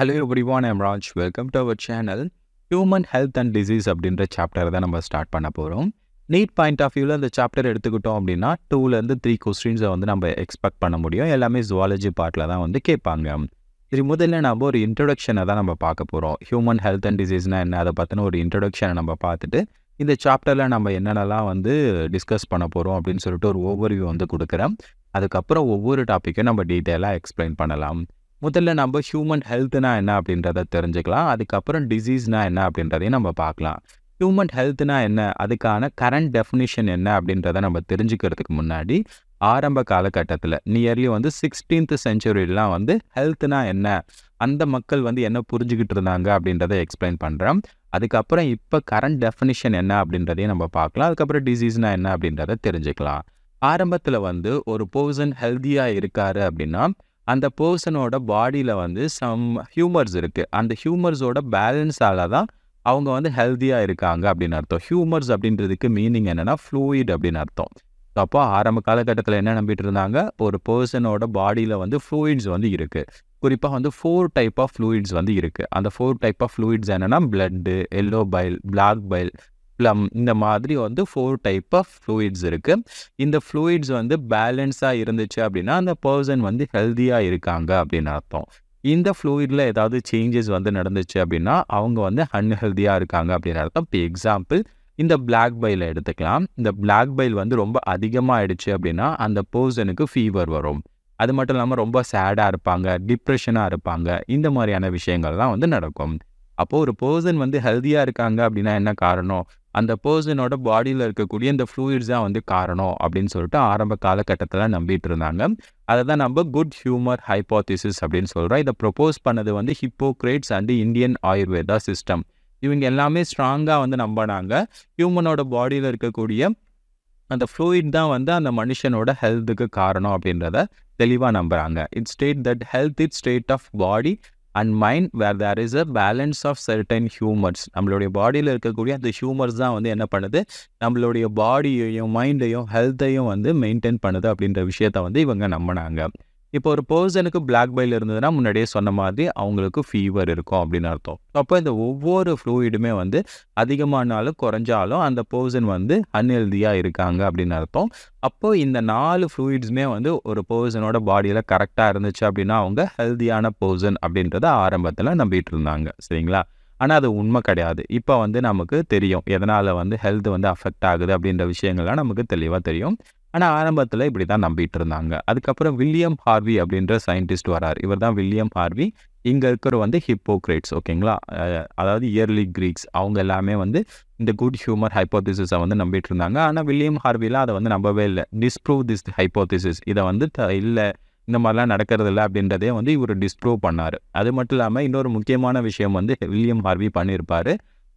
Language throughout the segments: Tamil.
hello everyone I'm Raj welcome to our channel human health and disease அப்படின்ற சாப்டர் தான் நம்ம ஸ்டார்ட் பண்ண போகிறோம் நீட் பாயிண்ட் ஆஃப் வியூவில் அந்த சாப்டர் எடுத்துக்கிட்டோம் அப்படின்னா டூலேருந்து த்ரீ கொஸ்டின்ஸை வந்து நம்ம எக்ஸ்பெக்ட் பண்ண முடியும் எல்லாமே ஜுவாலஜி பார்ட்டில் தான் வந்து கேட்பாங்க இது முதல்ல நம்ம ஒரு இன்ட்ரடக்ஷனை தான் நம்ம பார்க்க போகிறோம் ஹியூமன் ஹெல்த் அண்ட் டிசீஸ்னால் என்ன அதை பற்றின ஒரு இன்ட்ரடக்ஷனை நம்ம பார்த்துட்டு இந்த சாப்டரில் நம்ம என்னென்னலாம் வந்து டிஸ்கஸ் பண்ண போகிறோம் அப்படின்னு சொல்லிட்டு ஒரு ஓவர்வியூ வந்து கொடுக்குறேன் அதுக்கப்புறம் ஒவ்வொரு டாப்பிக்கும் நம்ம டீட்டெயிலாக எக்ஸ்பிளைன் பண்ணலாம் முதல்ல நம்ம ஹியூமன் ஹெல்த்னா என்ன அப்படின்றத தெரிஞ்சுக்கலாம் அதுக்கப்புறம் டிசீஸ்னா என்ன அப்படின்றதையும் நம்ம பார்க்கலாம் ஹியூமன் ஹெல்த்னா என்ன அதுக்கான கரண்ட் டெஃபினிஷன் என்ன அப்படின்றத நம்ம தெரிஞ்சுக்கிறதுக்கு முன்னாடி ஆரம்ப காலகட்டத்தில் நியர்லி வந்து சிக்ஸ்டீன்த் செஞ்சுரிலாம் வந்து ஹெல்த்னா என்ன அந்த மக்கள் வந்து என்ன புரிஞ்சுக்கிட்டு இருந்தாங்க அப்படின்றத எக்ஸ்பிளைன் பண்ணுறோம் அதுக்கப்புறம் இப்போ கரண்ட் டெஃபினிஷன் என்ன அப்படின்றதையும் நம்ம பார்க்கலாம் அதுக்கப்புறம் டிசீஸ்னா என்ன அப்படின்றத தெரிஞ்சுக்கலாம் ஆரம்பத்தில் வந்து ஒரு பர்சன் ஹெல்த்தியாக இருக்காரு அப்படின்னா அந்த பர்சனோட பாடியில் வந்து சம் ஹியூமர்ஸ் இருக்குது அந்த ஹியூமர்ஸோட பேலன்ஸால் தான் அவங்க வந்து ஹெல்த்தியாக இருக்காங்க அப்படின்னு அர்த்தம் ஹியூமர்ஸ் அப்படின்றதுக்கு மீனிங் என்னென்னா ஃப்ளூயிட் அப்படின்னு அர்த்தம் அப்போ ஆரம்ப காலகட்டத்தில் என்ன நம்பிட்டு இருந்தாங்க ஒரு பர்சனோட பாடியில் வந்து ஃப்ளூயிட்ஸ் வந்து இருக்குது குறிப்பாக வந்து ஃபோர் டைப் ஆஃப் ஃப்ளூயிட்ஸ் வந்து இருக்குது அந்த ஃபோர் டைப் ஆஃப் ஃப்ளூயிட்ஸ் என்னென்னா blood yellow bile black bile phlegm இந்த மாதிரி வந்து ஃபோர் டைப் ஆஃப் ஃப்ளூயிட்ஸ் இருக்குது இந்த ஃப்ளூயிட்ஸ் வந்து பேலன்ஸாக இருந்துச்சு அப்படின்னா அந்த பர்சன் வந்து ஹெல்த்தியாக இருக்காங்க அப்படின்னு அர்த்தம் இந்த ஃப்ளூயிடில் ஏதாவது சேஞ்சஸ் வந்து நடந்துச்சு அப்படின்னா அவங்க வந்து அன்ஹெல்தியாக இருக்காங்க அப்படின்னு அர்த்தம் இப்போ எக்ஸாம்பிள் இந்த பிளாக் பைல எடுத்துக்கலாம் இந்த பிளாக் பைல் வந்து ரொம்ப அதிகமாக ஆயிடுச்சு அப்படின்னா அந்த பர்சனுக்கு ஃபீவர் வரும் அது மட்டும் இல்லாமல் ரொம்ப சேடாக இருப்பாங்க டிப்ரெஷனாக இருப்பாங்க இந்த மாதிரியான விஷயங்கள்லாம் வந்து நடக்கும் அப்போது ஒரு பர்சன் வந்து ஹெல்த்தியாக இருக்காங்க அப்படின்னா என்ன காரணம் அந்த பர்சனோட பாடியில் இருக்கக்கூடிய இந்த ஃப்ளூயிட்ஸ் தான் வந்து காரணம் அப்படின்னு சொல்லிட்டு ஆரம்ப காலகட்டத்தில் நம்பிட்டு இருந்தாங்க அதை தான் நம்ம குட் ஹியூமர் ஹைப்போத்திசிஸ் அப்படின்னு சொல்கிறோம் இதை ப்ரொப்போஸ் பண்ணது வந்து Hippocrates and Indian Ayurveda system இவங்க எல்லாமே ஸ்ட்ராங்காக வந்து நம்பினாங்க ஹியூமனோட பாடியில் இருக்கக்கூடிய அந்த ஃப்ளூயிட் தான் வந்து அந்த மனுஷனோட ஹெல்த்துக்கு காரணம் அப்படின்றத தெளிவாக நம்புகிறாங்க it state that health it state of body and mind where there is a balance of certain humours நம்மளுடைய பாடியில் இருக்கக்கூடிய அந்த ஹியூமர்ஸ் தான் வந்து என்ன பண்ணுது நம்மளுடைய பாடியையும் மைண்டையும் ஹெல்த்தையும் வந்து மெயின்டைன் பண்ணுது அப்படின்ற விஷயத்த வந்து இவங்க நம்பினாங்க இப்போ ஒரு பர்சனுக்கு பிளாக் பைல் இருந்ததுன்னா முன்னாடியே சொன்ன மாதிரி அவங்களுக்கு ஃபீவர் இருக்கும் அப்படின்னு அர்த்தம் அப்போ இந்த ஒவ்வொரு ஃப்ளூயிடுமே வந்து அதிகமானாலும் குறைஞ்சாலும் அந்த பர்சன் வந்து அன்ஹெல்தியாக இருக்காங்க அப்படின்னு அர்த்தம் அப்போ இந்த நாலு ஃப்ளூயிட்ஸுமே வந்து ஒரு பர்சனோட பாடியில் கரெக்டாக இருந்துச்சு அப்படின்னா அவங்க ஹெல்தியான பர்சன் அப்படின்றத ஆரம்பத்தில் நம்பிட்டு இருந்தாங்க சரிங்களா ஆனால் அது உண்மை கிடையாது இப்போ வந்து நமக்கு தெரியும் எதனால் வந்து ஹெல்த் வந்து அஃபெக்ட் ஆகுது அப்படின்ற விஷயங்கள்லாம் நமக்கு தெளிவாக தெரியும் ஆனால் ஆரம்பத்தில் இப்படி தான் நம்பிட்டு இருந்தாங்க அதுக்கப்புறம் வில்லியம் ஹார்வி அப்படின்ற சயின்டிஸ்ட் வரார் இவர் தான் வில்லியம் ஹார்வி இங்கே இருக்கிற வந்து ஹிப்போக்ரேட்ஸ் ஓகேங்களா அதாவது இயர்லி கிரீக்ஸ் அவங்க எல்லாமே வந்து இந்த குட் ஹியூமர் ஹைப்போதிசிஸை வந்து நம்பிட்டு இருந்தாங்க ஆனால் வில்லியம் ஹார்விலாம் அதை வந்து நம்பவே இல்லை டிஸ்ப்ரூவ் திஸ் ஹைப்போதிசிஸ் இதை வந்து இல்லை இந்த மாதிரிலாம் நடக்கிறது இல்லை அப்படின்றதே வந்து இவர் டிஸ்ப்ரூவ் பண்ணார் அது மட்டும் இல்லாமல் இன்னொரு முக்கியமான விஷயம் வந்து வில்லியம் ஹார்வி பண்ணியிருப்பார்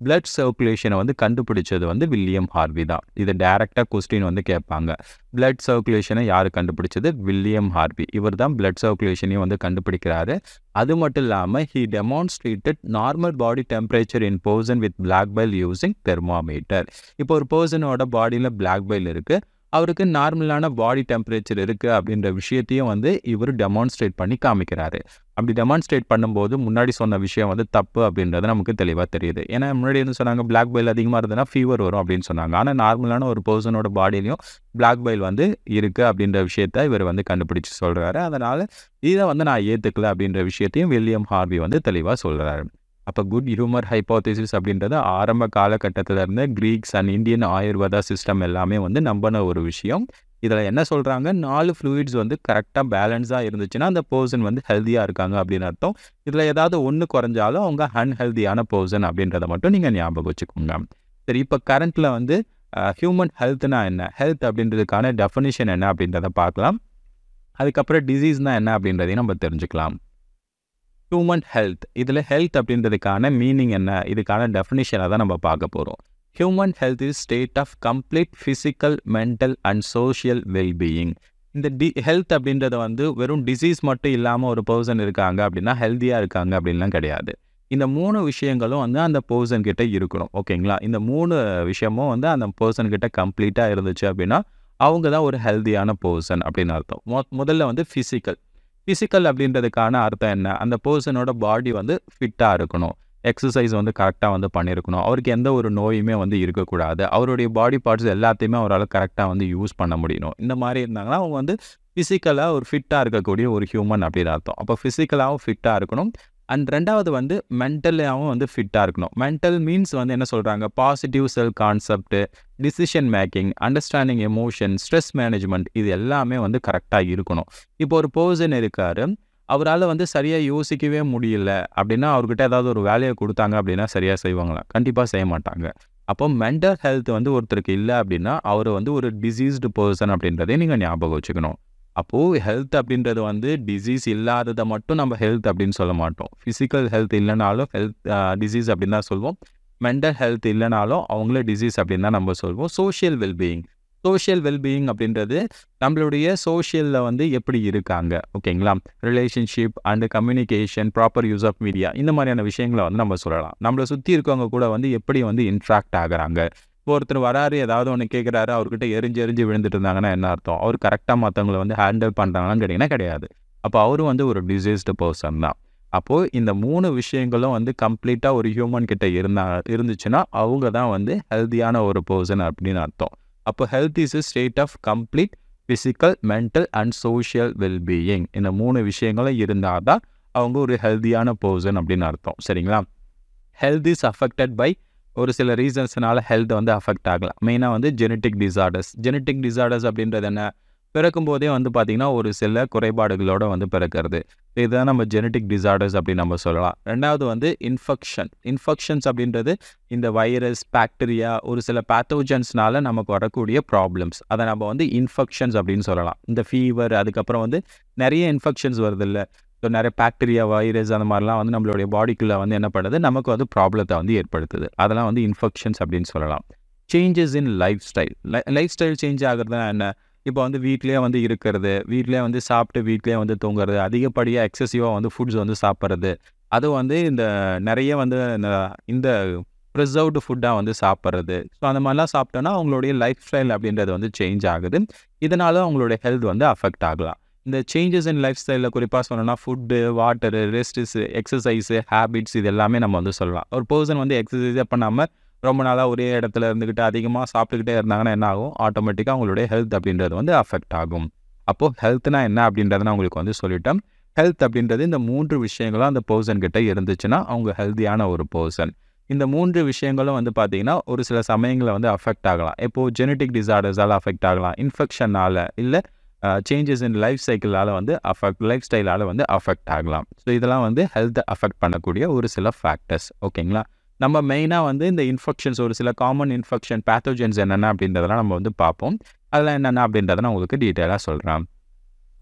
பிளட் சர்க்குலேஷனை வந்து கண்டுபிடிச்சது வந்து வில்லியம் ஹார்வி தான் இது டைரெக்டாக கொஸ்டின் வந்து கேட்பாங்க பிளட் சர்க்குலேஷனை யார் கண்டுபிடிச்சது வில்லியம் ஹார்வி இவர் தான் பிளட் சர்க்குலேஷனையும் வந்து கண்டுபிடிக்கிறாரு அது மட்டும் இல்லாமல் he demonstrated normal body temperature in person with black bile using thermometer இப்போ ஒரு பர்சனோட பாடியில் பிளாக் பைல் இருக்குது அவருக்கு நார்மலான பாடி டெம்பரேச்சர் இருக்குது அப்படின்ற விஷயத்தையும் வந்து இவர் டெமான்ஸ்ட்ரேட் பண்ணி காமிக்கிறாரு அப்படி டெமான்ஸ்ட்ரேட் பண்ணும்போது முன்னாடி சொன்ன விஷயம் வந்து தப்பு அப்படின்றது நமக்கு தெளிவாக தெரியுது ஏன்னா முன்னாடி வந்து சொன்னாங்க பிளாக் பைல் அதிகமாக இருந்ததுன்னா ஃபீவர் வரும் அப்படின்னு சொன்னாங்க ஆனால் நார்மலான ஒரு பர்சனோட பாடியிலையும் பிளாக் பைல் வந்து இருக்குது அப்படின்ற விஷயத்த இவர் வந்து கண்டுபிடிச்சு சொல்கிறாரு அதனால் இதை வந்து நான் ஏற்றுக்கல அப்படின்ற விஷயத்தையும் வில்லியம் ஹார்வி வந்து தெளிவாக சொல்கிறாரு அப்போ குட் ஹியூமர் ஹைப்போதிசிஸ் அப்படின்றது ஆரம்ப காலகட்டத்தில் இருந்த Greeks and Indian Ayurveda system எல்லாமே வந்து நம்பின ஒரு விஷயம் இதில் என்ன சொல்கிறாங்க நாலு ஃப்ளூயிட்ஸ் வந்து கரெக்டாக பேலன்ஸாக இருந்துச்சுன்னா அந்த பர்சன் வந்து ஹெல்த்தியாக இருக்காங்க அப்படின்னு அர்த்தம் இதில் ஏதாவது ஒன்று குறைஞ்சாலும் அவங்க அன்ஹெல்தியான பர்சன் அப்படின்றத மட்டும் நீங்கள் ஞாபகம் வச்சுக்கோங்க சரி இப்போ கரண்ட்டில் வந்து ஹியூமன் ஹெல்த்னா என்ன ஹெல்த் அப்படின்றதுக்கான டெஃபினிஷன் என்ன அப்படின்றத பார்க்கலாம் அதுக்கப்புறம் டிசீஸ்னால் என்ன அப்படின்றதையும் நம்ம தெரிஞ்சுக்கலாம் ஹியூமன் ஹெல்த் இதில் ஹெல்த் அப்படின்றதுக்கான மீனிங் என்ன இதுக்கான டெஃபினிஷனை தான் நம்ம பார்க்க போகிறோம் human health is state of complete physical mental and social wellbeing இந்த டி ஹெல்த் அப்படின்றத வந்து வெறும் டிசீஸ் மட்டும் இல்லாமல் ஒரு பர்சன் இருக்காங்க அப்படின்னா ஹெல்த்தியாக இருக்காங்க அப்படின்லாம் கிடையாது இந்த மூணு விஷயங்களும் வந்து அந்த பர்சன் கிட்ட இருக்கணும் ஓகேங்களா இந்த மூணு விஷயமும் வந்து அந்த பர்சன் கிட்ட கம்ப்ளீட்டாக இருந்துச்சு அப்படின்னா அவங்க தான் ஒரு ஹெல்த்தியான பர்சன் அப்படின்னு அர்த்தம் மொ முதல்ல வந்து ஃபிசிக்கல் ஃபிசிக்கல் அப்படின்றதுக்கான அர்த்தம் என்ன அந்த பர்சனோட பாடி வந்து ஃபிட்டாக இருக்கணும் எக்ஸசைஸ் வந்து கரெக்டாக வந்து பண்ணியிருக்கணும் அவருக்கு எந்த ஒரு நோயுமே வந்து இருக்கக்கூடாது அவருடைய பாடி பார்ட்ஸ் எல்லாத்தையுமே அவரால் கரெக்டாக வந்து யூஸ் பண்ண முடியணும் இந்த மாதிரி இருந்தாங்கன்னா அவங்க வந்து ஃபிசிக்கலாக ஒரு ஃபிட்டாக இருக்கக்கூடிய ஒரு ஹியூமன் அப்படின்னு அர்த்தம் அப்போ ஃபிசிக்கலாகவும் ஃபிட்டாக இருக்கணும் அண்ட் ரெண்டாவது வந்து மென்டலாகவும் வந்து ஃபிட்டாக இருக்கணும் மென்டல் மீன்ஸ் வந்து என்ன சொல்கிறாங்க positive self concept decision making understanding emotion stress management இது எல்லாமே வந்து கரெக்டாக இருக்கணும் இப்போ ஒரு பர்சன் இருக்கார் அவரால் வந்து சரியாக யோசிக்கவே முடியல அப்படின்னா அவர்கிட்ட ஏதாவது ஒரு வேலையை கொடுத்தாங்க அப்படின்னா சரியாக செய்வாங்களா கண்டிப்பாக செய்ய மாட்டாங்க அப்போ மென்டல் ஹெல்த் வந்து ஒருத்தருக்கு இல்லை அப்படின்னா அவர் வந்து ஒரு டிசீஸ்டு பர்சன் அப்படின்றதே நீங்கள் ஞாபகம் வச்சுக்கணும் அப்போது ஹெல்த் அப்படின்றது வந்து டிசீஸ் இல்லாததை மட்டும் நம்ம ஹெல்த் அப்படின்னு சொல்ல மாட்டோம் ஃபிசிக்கல் ஹெல்த் இல்லைனாலும் ஹெல்த் டிசீஸ் அப்படின்னு தான் சொல்லுவோம் மென்டல் ஹெல்த் இல்லைனாலும் அவங்களே டிசீஸ் அப்படின்னு தான் நம்ம சொல்வோம் சோஷியல் வெல்பீயிங் சோஷியல் வெல்பீயிங் அப்படின்றது நம்மளுடைய சோஷியலில் வந்து எப்படி இருக்காங்க ஓகேங்களா relationship and communication proper use of media இந்த மாதிரியான விஷயங்களை வந்து நம்ம சொல்லலாம் நம்மளை சுற்றி இருக்கவங்க கூட வந்து எப்படி வந்து இன்ட்ராக்ட் ஆகிறாங்க இப்போ ஒருத்தர் வராரு ஏதாவது ஒன்று கேட்குறாரு அவர்கிட்ட எரிஞ்சு எரிஞ்சு விழுந்துட்டு இருந்தாங்கன்னா என்ன அர்த்தம் அவர் கரெக்டாக மற்றவங்களை வந்து ஹேண்டில் பண்ணுறாங்களான்னு கேட்டிங்கன்னா கிடையாது அப்போ அவரும் வந்து ஒரு டிசீஸ்டு பர்சன் தான் அப்போது இந்த மூணு விஷயங்களும் வந்து கம்ப்ளீட்டாக ஒரு ஹியூமன் கிட்ட இருந்தா இருந்துச்சுன்னா அவங்க தான் வந்து ஹெல்த்தியான ஒரு பர்சன் அப்படின்னு அர்த்தம் அப்போ health is a state of complete physical mental and social wellbeing இந்த மூணு விஷயங்களும் இருந்தால் தான் அவங்க ஒரு ஹெல்த்தியான பர்சன் அப்படின்னு அர்த்தம் சரிங்களா ஹெல்த் இஸ் அஃபெக்டட் பை ஒரு சில ரீசன்ஸ்னால ஹெல்த் வந்து அஃபெக்ட் ஆகலாம் மெயினாக வந்து ஜெனட்டிக் டிசார்டர்ஸ் ஜெனட்டிக் டிசார்டர்ஸ் அப்படின்றது என்ன பிறக்கும் போதே வந்து பார்த்திங்கன்னா ஒரு சில குறைபாடுகளோடு வந்து பிறக்கிறது இதுதான் நம்ம ஜெனட்டிக் டிசார்டர்ஸ் அப்படின்னு நம்ம சொல்லலாம் ரெண்டாவது வந்து இன்ஃபெக்ஷன் இன்ஃபெக்ஷன்ஸ் அப்படின்றது இந்த வைரஸ் பாக்டீரியா ஒரு சில பேத்தோஜன்ஸ்னால நமக்கு வரக்கூடிய ப்ராப்ளம்ஸ் அதை நம்ம வந்து இன்ஃபெக்ஷன்ஸ் அப்படின்னு சொல்லலாம் இந்த ஃபீவர் அதுக்கப்புறம் வந்து நிறைய இன்ஃபெக்ஷன்ஸ் வருது இல்லை ஸோ நிறைய பாக்டீரியா வைரஸ் அந்த மாதிரிலாம் வந்து நம்மளுடைய பாடிக்குள்ளே வந்து என்ன பண்ணுது நமக்கு வந்து ப்ராப்ளத்தை வந்து ஏற்படுத்துது அதெல்லாம் வந்து இன்ஃபெக்ஷன்ஸ் அப்படின்னு சொல்லலாம் changes in lifestyle lifestyle change ஆகிறதுனா என்ன இப்போ வந்து வீட்லேயே வந்து இருக்கிறது வீட்லேயே வந்து சாப்பிட்டு வீட்லேயே வந்து தூங்குறது அதிகப்படியாக எக்ஸசிவாக வந்து ஃபுட்ஸ் வந்து சாப்பிட்றது அது வந்து இந்த நிறைய வந்து இந்த ப்ரிசர்வ்டு ஃபுட்டாக வந்து சாப்பிட்றது ஸோ அந்த மாதிரிலாம் சாப்பிட்டோன்னா அவங்களுடைய லைஃப் ஸ்டைல் அப்படின்றது வந்து சேஞ்ச் ஆகுது இதனால் அவங்களுடைய ஹெல்த் வந்து அஃபெக்ட் ஆகலாம் இந்த சேஞ்சஸ் இன் லைஃப் ஸ்டைலில் குறிப்பாக சொன்னோம்னா food water rests exercise habits இது எல்லாமே நம்ம வந்து சொல்லலாம் ஒரு பர்சன் வந்து எக்ஸசைஸே பண்ணாமல் ரொம்ப நாளாக ஒரே இடத்துல இருந்துக்கிட்டு அதிகமாக சாப்பிட்டுக்கிட்டே இருந்தாங்கன்னா என்ன ஆகும் ஆட்டோமேட்டிக்காக அவங்களுடைய ஹெல்த் அப்படின்றது வந்து அஃபெக்ட் ஆகும் அப்போது ஹெல்த்னா என்ன அப்படின்றத நான் உங்களுக்கு வந்து சொல்லிட்டேன் ஹெல்த் அப்படின்றது இந்த மூன்று விஷயங்களும் அந்த பர்சன் கிட்டே இருந்துச்சுன்னா அவங்க ஹெல்த்தியான ஒரு பர்சன் இந்த மூன்று விஷயங்களும் வந்து பார்த்திங்கன்னா ஒரு சில சமயங்களில் வந்து அஃபெக்ட் ஆகலாம் இப்போது ஜெனட்டிக் டிசார்டர்ஸால் அஃபெக்ட் ஆகலாம் இன்ஃபெக்ஷனால் இல்லை சேஞ்சஸ் இன் லைஃப் சைக்கிளால் வந்து அஃபெக்ட் லைஃப் ஸ்டைலால் வந்து அஃபெக்ட் ஆகலாம் ஸோ இதெல்லாம் வந்து ஹெல்த்தை அஃபெக்ட் பண்ணக்கூடிய ஒரு சில ஃபேக்டர்ஸ் ஓகேங்களா நம்ம மெயினாக வந்து இந்த இன்ஃபெக்ஷன்ஸ் ஒரு சில காமன் இன்ஃபெக்ஷன் பேத்தோஜன்ஸ் என்னென்ன அப்படின்றதெல்லாம் நம்ம வந்து பார்ப்போம் அதெல்லாம் என்னென்ன அப்படின்றத நான் உங்களுக்கு டீட்டெயிலாக சொல்கிறேன்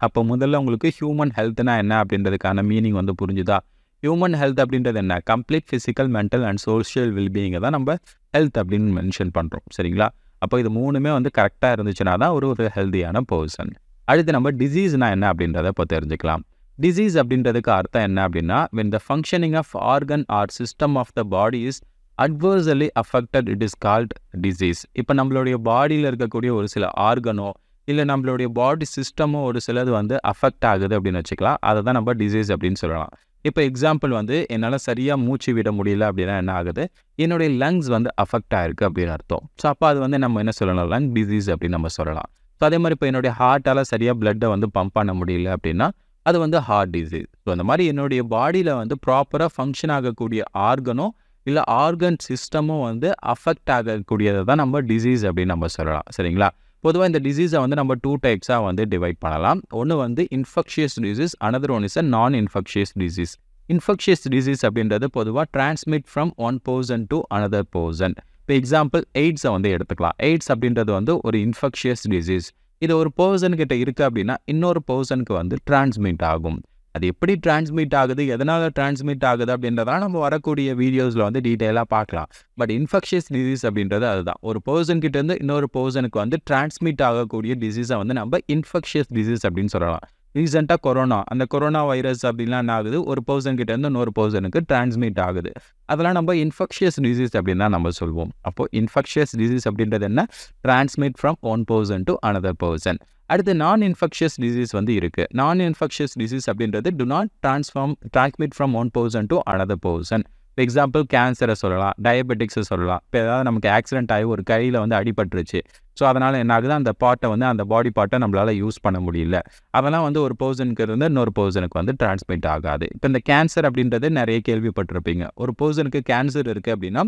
அப்போ முதல்ல உங்களுக்கு ஹியூமன் ஹெல்த்னா என்ன அப்படின்றதுக்கான மீனிங் வந்து புரிஞ்சுதா ஹியூமன் ஹெல்த் அப்படின்றது என்ன complete physical mental and social வெல்பீயிங்கை தான் நம்ம ஹெல்த் அப்படின்னு மென்ஷன் பண்ணுறோம் சரிங்களா அப்போ இது மூணுமே வந்து கரெக்டாக இருந்துச்சுன்னா தான் ஒரு ஒரு ஹெல்த்தியான பர்சன் அடுத்து நம்ம டிசீஸ்னால் என்ன அப்படின்றத இப்போ தெரிஞ்சுக்கலாம் டிசீஸ் அப்படின்றதுக்கு அர்த்தம் என்ன அப்படின்னா when the functioning of organ or system of the body is adversely affected it is called disease இப்போ நம்மளுடைய பாடியில் இருக்கக்கூடிய ஒரு சில ஆர்கனோ இல்லை நம்மளுடைய பாடி சிஸ்டமோ ஒரு சிலது வந்து அஃபெக்ட் ஆகுது அப்படின்னு வச்சுக்கலாம் அதை தான் நம்ம டிசீஸ் அப்படின்னு சொல்லலாம் இப்போ எக்ஸாம்பிள் வந்து என்னால் சரியாக மூச்சு விட முடியல அப்படின்னா என்ன ஆகுது என்னுடைய லங்ஸ் வந்து அஃபெக்ட் ஆகிருக்கு அப்படின்னு அர்த்தம் ஸோ அப்போ அது வந்து நம்ம என்ன சொல்லலாம் லங் டிசீஸ் அப்படின்னு நம்ம சொல்லலாம் ஸோ அதே மாதிரி இப்போ என்னுடைய ஹார்ட்டால் சரியாக பிளட்டை வந்து பம்ப் பண்ண முடியல அப்படின்னா அது வந்து ஹார்ட் டிசீஸ் ஸோ அந்த மாதிரி என்னுடைய பாடியில் வந்து ப்ராப்பராக ஃபங்க்ஷன் ஆகக்கூடிய ஆர்கனோ இல்லை ஆர்கன் சிஸ்டமும் வந்து அஃபெக்ட் ஆகக்கூடியதை தான் நம்ம டிசீஸ் அப்படின்னு நம்ம சொல்லலாம் சரிங்களா பொதுவாக இந்த டிசீஸை வந்து நம்ம டூ டைப்ஸாக வந்து டிவைட் பண்ணலாம் ஒன்று வந்து infectious disease another one is a non infectious disease infectious disease அப்படின்றது பொதுவாக transmit from one person to another person இப்போ எக்ஸாம்பிள் எய்ட்ஸை வந்து எடுத்துக்கலாம் எய்ட்ஸ் அப்படின்றது வந்து ஒரு இன்ஃபெக்ஷியஸ் டிசீஸ் இது ஒரு பர்சன்கிட்ட இருக்குது அப்படின்னா இன்னொரு பர்சனுக்கு வந்து டிரான்ஸ்மிட் ஆகும் அது எப்படி டிரான்ஸ்மிட் ஆகுது எதனால் டிரான்ஸ்மிட் ஆகுது அப்படின்றதான் நம்ம வரக்கூடிய வீடியோஸில் வந்து டீட்டெயிலாக பார்க்கலாம் பட் இன்ஃபெக்ஷியஸ் டிசீஸ் அப்படின்றது அதுதான் ஒரு பர்சன்கிட்டேருந்து இன்னொரு பர்சனுக்கு வந்து டிரான்ஸ்மிட் ஆகக்கூடிய டிசீஸை வந்து நம்ம இன்ஃபெக்ஷியஸ் டிசீஸ் அப்படின்னு சொல்லலாம் ரீசெண்டாக கொரோனா அந்த கொரோனா வைரஸ் அப்படின்லாம் என்ன ஆகுது ஒரு பர்சன் கிட்டேருந்து இன்னொரு பர்சனுக்கு டிரான்ஸ்மிட் ஆகுது அதெல்லாம் நம்ம இன்ஃபெக்ஷியஸ் டிசீஸ் அப்படின்னு தான் நம்ம சொல்வோம் அப்போது இன்ஃபெக்ஷியஸ் டிசீஸ் அப்படின்றது என்ன transmit from one person to another person அடுத்து நான் இன்ஃபெக்ஷியஸ் டிசீஸ் வந்து இருக்குது நான் இன்ஃபெக்ஷியஸ் டிசீஸ் அப்படின்றது do not transform transmit from one person to another person example கேன்சரை சொல்லலாம் டயபெட்டிக்ஸை சொல்லலாம் இப்போ ஏதாவது நமக்கு ஆக்சிடென்ட் ஆகி ஒரு கையில் வந்து அடிபட்டுருச்சு ஸோ அதனால் என்ன ஆகுது அந்த பாட்டை வந்து அந்த பாடி பாட்டை நம்மளால் யூஸ் பண்ண முடியல அதெல்லாம் வந்து ஒரு பர்சனுக்கு இருந்து இன்னொரு பர்சனுக்கு வந்து டிரான்ஸ்மிட் ஆகாது இப்போ இந்த கேன்சர் அப்படின்றது நிறைய கேள்விப்பட்டிருப்பீங்க ஒரு பர்சனுக்கு கேன்சர் இருக்குது அப்படின்னா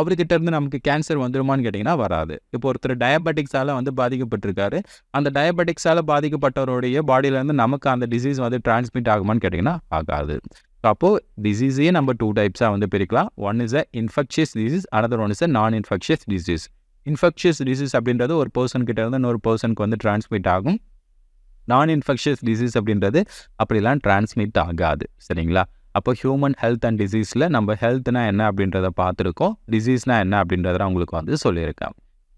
அவர்கிட்ட இருந்து நமக்கு கேன்சர் வந்துருமான்னு கேட்டிங்கன்னா வராது இப்போ ஒருத்தர் டயபெட்டிக்ஸால் வந்து பாதிக்கப்பட்டிருக்காரு அந்த டயபெட்டிக்ஸால் பாதிக்கப்பட்டவருடைய பாடியிலேருந்து நமக்கு அந்த டிசீஸ் வந்து டிரான்ஸ்மிட் ஆகுமான்னு கேட்டிங்கன்னா ஆகாது அப்போது டிசீஸையே நம்ம டூ டைப்ஸாக வந்து பிரிக்கலாம் one is a infectious disease another one is a non infectious disease infectious disease அப்படின்றது ஒரு பர்சன்கிட்ட இருந்து இன்னொரு பர்சனுக்கு வந்து டிரான்ஸ்மிட் ஆகும் நான் இன்ஃபெக்ஷியஸ் டிசீஸ் அப்படின்றது அப்படிலாம் டிரான்ஸ்மிட் ஆகாது சரிங்களா அப்போ ஹியூமன் ஹெல்த் அண்ட் டிசீஸில் நம்ம ஹெல்த்னா என்ன அப்படின்றத பார்த்துருக்கோம் டிசீஸ்னா என்ன அப்படின்றத உங்களுக்கு வந்து சொல்லியிருக்கேன்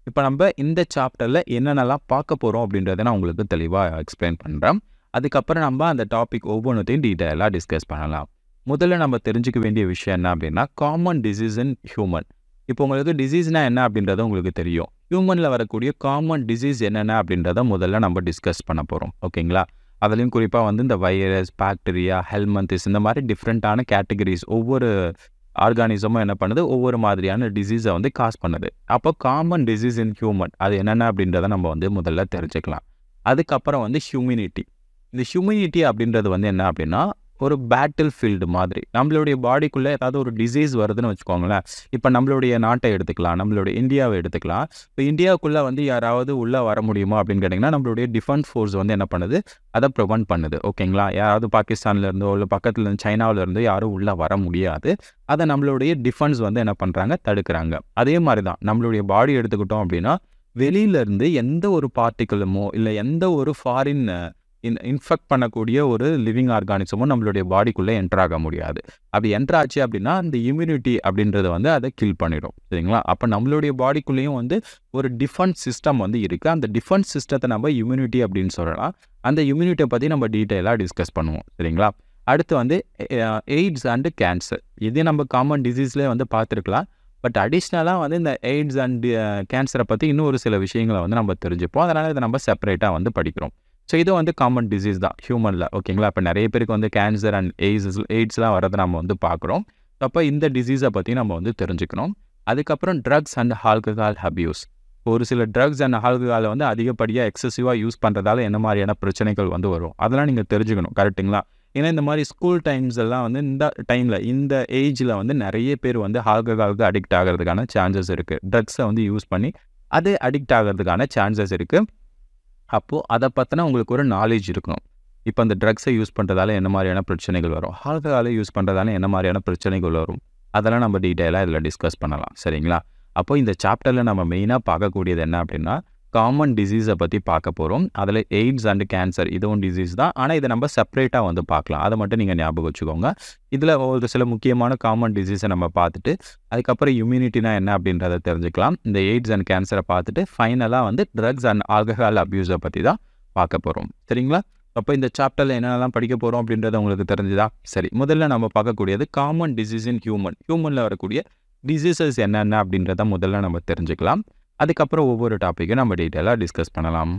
இப்போ நம்ம இந்த சாப்டரில் என்னென்னலாம் பார்க்க போகிறோம் அப்படின்றத நான் உங்களுக்கு தெளிவாக எக்ஸ்பிளைன் பண்ணுறேன் அதுக்கப்புறம் நம்ம அந்த டாபிக் ஒவ்வொன்றுத்தையும் டீட்டெயிலாக டிஸ்கஸ் பண்ணலாம் முதல்ல நம்ம தெரிஞ்சுக்க வேண்டிய விஷயம் என்ன அப்படின்னா காமன் டிசீஸ் இன் ஹியூமன் இப்போ உங்களுக்கு டிசீஸ்னால் என்ன அப்படின்றத உங்களுக்கு தெரியும் ஹியூமனில் வரக்கூடிய காமன் டிசீஸ் என்னென்ன அப்படின்றத முதல்ல நம்ம டிஸ்கஸ் பண்ண போகிறோம் ஓகேங்களா அதுலேயும் குறிப்பாக வந்து இந்த வைரஸ் பாக்டீரியா ஹெல்மந்திஸ் இந்த மாதிரி டிஃப்ரெண்ட்டான கேட்டகரிஸ் ஒவ்வொரு ஆர்கானிசமும் என்ன பண்ணுது ஒவ்வொரு மாதிரியான டிசீஸை வந்து காஸ் பண்ணுது அப்போ காமன் டிசீஸ் இன் ஹியூமன் அது என்னென்ன அப்படின்றத நம்ம வந்து முதல்ல தெரிஞ்சுக்கலாம் அதுக்கப்புறம் வந்து ஹியூமினிட்டி இந்த ஹியூமினிட்டி அப்படின்றது வந்து என்ன அப்படின்னா ஒரு பேட்டில் ஃபீல்டு மாதிரி நம்மளுடைய பாடிக்குள்ளே ஏதாவது ஒரு டிசீஸ் வருதுன்னு வச்சுக்கோங்களேன் இப்போ நம்மளுடைய நாட்டை எடுத்துக்கலாம் நம்மளுடைய இந்தியாவை எடுத்துக்கலாம் இப்போ இந்தியாவுக்குள்ளே வந்து யாராவது உள்ளே வர முடியுமா அப்படின்னு கேட்டிங்கன்னா நம்மளுடைய டிஃபென்ஸ் ஃபோர்ஸ் வந்து என்ன பண்ணுது அதை ப்ரிவெண்ட் பண்ணுது ஓகேங்களா யாராவது பாகிஸ்தான்லேருந்தோ இல்லை பக்கத்தில் இருந்து சைனாவிலேருந்தோ யாரும் உள்ளே வர முடியாது அதை நம்மளுடைய டிஃபென்ஸ் வந்து என்ன பண்ணுறாங்க தடுக்கிறாங்க அதே மாதிரி தான் நம்மளுடைய பாடி எடுத்துக்கிட்டோம் அப்படின்னா வெளியிலேருந்து எந்த ஒரு பார்ட்டிக்கலுமோ இல்லை எந்த ஒரு ஃபாரின் இன் இன்ஃபெக்ட் பண்ணக்கூடிய ஒரு லிவிங் ஆர்கானிசமும் நம்மளுடைய பாடிக்குள்ளே என்ட்ராக முடியாது அப்படி என்ட்ராச்சு அப்படின்னா அந்த இம்யூனிட்டி அப்படின்றத வந்து அதை கில் பண்ணிடும் சரிங்களா அப்போ நம்மளுடைய பாடிக்குள்ளேயும் வந்து ஒரு டிஃபென்ஸ் சிஸ்டம் வந்து இருக்குது அந்த டிஃபென்ஸ் சிஸ்டத்தை நம்ம இம்யூனிட்டி அப்படின்னு சொல்லலாம் அந்த இம்யூனிட்டியை பற்றி நம்ம டீட்டெயிலாக டிஸ்கஸ் பண்ணுவோம் சரிங்களா அடுத்து வந்து எய்ட்ஸ் அண்டு கேன்சர் இதே நம்ம காமன் டிசீஸ்லேயே வந்து பார்த்துருக்கலாம் பட் அடிஷ்னலாக வந்து இந்த எய்ட்ஸ் அண்டு கேன்சரை பற்றி இன்னும் ஒரு சில விஷயங்களை வந்து நம்ம தெரிஞ்சுப்போம் அதனால் இதை நம்ம செப்பரேட்டாக வந்து படிக்கிறோம் ஸோ இதுவும் வந்து காமன் டிசீஸ் தான் ஹியூமனில் ஓகேங்களா இப்போ நிறைய பேருக்கு வந்து கேன்சர் அண்ட் எய்ட்ஸ் எய்ட்ஸ்லாம் வரதை நம்ம வந்து பார்க்குறோம் அப்போ இந்த டிசீஸை பற்றி நம்ம வந்து தெரிஞ்சுக்கணும் அதுக்கப்புறம் ட்ரக்ஸ் அண்ட் ஆல்கஹால் அப்யூஸ் ஒரு சில ட்ரக்ஸ் அண்ட் ஆல்கஹாலை வந்து அதிகப்படியாக எக்ஸசிவாக யூஸ் பண்ணுறதால என்ன மாதிரியான பிரச்சனைகள் வந்து வரும் அதெல்லாம் நீங்கள் தெரிஞ்சுக்கணும் கரெக்டுங்களா ஏன்னா இந்த மாதிரி ஸ்கூல் டைம்ஸ் எல்லாம் வந்து இந்த டைமில் இந்த ஏஜில் வந்து நிறைய பேர் வந்து ஆல்கஹாலுக்கு அடிக்ட் ஆகிறதுக்கான சான்சஸ் இருக்குது ட்ரக்ஸை வந்து யூஸ் பண்ணி அது அடிக்ட் ஆகிறதுக்கான சான்சஸ் இருக்குது அப்போது அதை பற்றின உங்களுக்கு ஒரு நாலேஜ் இருக்கணும் இப்போ அந்த ட்ரக்ஸை யூஸ் பண்ணுறதால என்ன மாதிரியான பிரச்சனைகள் வரும் ஆல்கஹாலை யூஸ் பண்ணுறதால என்ன மாதிரியான பிரச்சனைகள் வரும் அதெல்லாம் நம்ம டீட்டெயிலாக இதில் டிஸ்கஸ் பண்ணலாம் சரிங்களா அப்போ இந்த சாப்டரில் நம்ம மெயினாக பார்க்கக்கூடியது என்ன அப்படின்னா காமன் டிசீஸை பற்றி பார்க்க போகிறோம் அதில் எய்ட்ஸ் அண்ட் கேன்சர் இதுவும் டிசீஸ் தான் ஆனால் இதை நம்ம செப்பரேட்டாக வந்து பார்க்கலாம் அதை மட்டும் நீங்கள் ஞாபகம் வச்சுக்கோங்க இதில் ஒரு சில முக்கியமான காமன் டிசீஸை நம்ம பார்த்துட்டு அதுக்கப்புறம் இம்யூனிட்டினா என்ன அப்படின்றத தெரிஞ்சுக்கலாம் இந்த எய்ட்ஸ் அண்ட் கேன்சரை பார்த்துட்டு ஃபைனலாக வந்து ட்ரக்ஸ் அண்ட் ஆல்கஹால் அப்யூஸை பற்றி தான் பார்க்க போகிறோம் சரிங்களா அப்போ இந்த சாப்டரில் என்னென்னலாம் படிக்க போகிறோம் அப்படின்றத உங்களுக்கு தெரிஞ்சுதா சரி முதல்ல நம்ம பார்க்கக்கூடியது காமன் டிசீஸ் இன் ஹியூமன் ஹியூமனில் வரக்கூடிய டிசீசஸ் என்னென்ன அப்படின்றத முதல்ல நம்ம தெரிஞ்சுக்கலாம் அதுக்கப்புறம் ஒவ்வொரு டாப்பிக்கும் நம்ம டீட்டெயிலாக டிஸ்கஸ் பண்ணலாம்